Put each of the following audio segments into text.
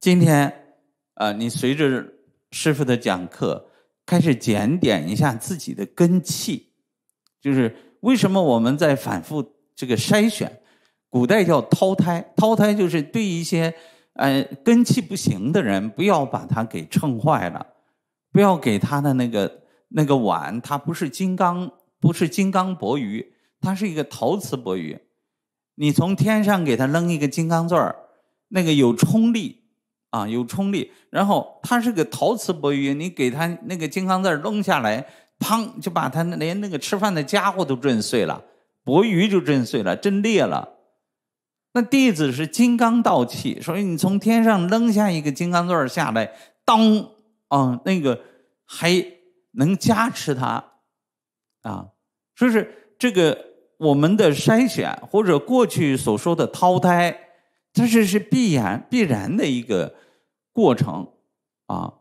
今天，啊，你随着师傅的讲课，开始检点一下自己的根气，就是为什么我们在反复这个筛选，古代叫淘汰，淘汰就是对一些，呃，根气不行的人，不要把他给撑坏了，不要给他的那个那个碗，它不是金刚，不是金刚钵盂，它是一个陶瓷钵盂，你从天上给他扔一个金刚钻儿，那个有冲力。啊，有冲力，然后它是个陶瓷钵盂，你给它那个金刚钻扔下来，砰，就把它连那个吃饭的家伙都震碎了，钵盂就震碎了，震裂了。那弟子是金刚道器，所以你从天上扔下一个金刚钻下来，当，啊，那个还能加持他，啊，说是这个我们的筛选或者过去所说的淘汰。这是是必然必然的一个过程啊！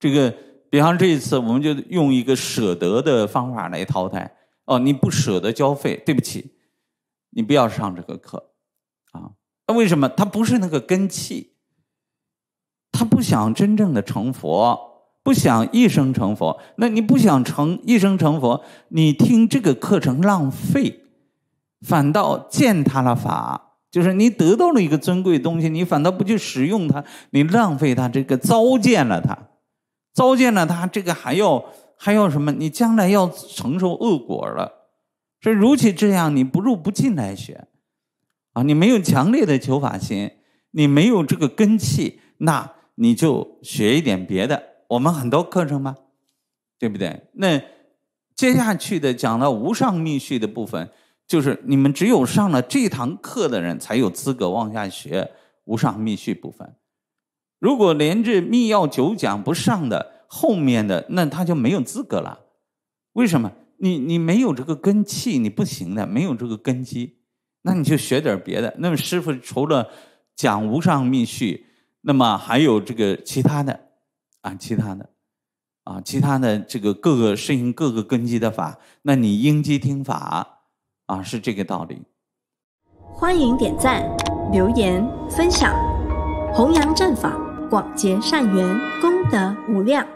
这个，比方这一次，我们就用一个舍得的方法来淘汰哦。你不舍得交费，对不起，你不要上这个课啊！那为什么？他不是那个根器，他不想真正的成佛，不想一生成佛。那你不想成一生成佛，你听这个课程浪费，反倒践踏了法。就是你得到了一个尊贵东西，你反倒不去使用它，你浪费它，这个糟践了它，糟践了它，这个还要还要什么？你将来要承受恶果了。所以，如其这样，你不入不进来学啊，你没有强烈的求法心，你没有这个根气，那你就学一点别的。我们很多课程嘛，对不对？那接下去的讲到无上密续的部分。就是你们只有上了这堂课的人才有资格往下学无上密续部分，如果连这密要九讲不上的后面的，那他就没有资格了。为什么？你你没有这个根器，你不行的，没有这个根基，那你就学点别的。那么师傅除了讲无上密续，那么还有这个其他的啊，其他的啊，其他的这个各个适应各个根基的法，那你应机听法。啊，是这个道理。欢迎点赞、留言、分享，弘扬正法，广结善缘，功德无量。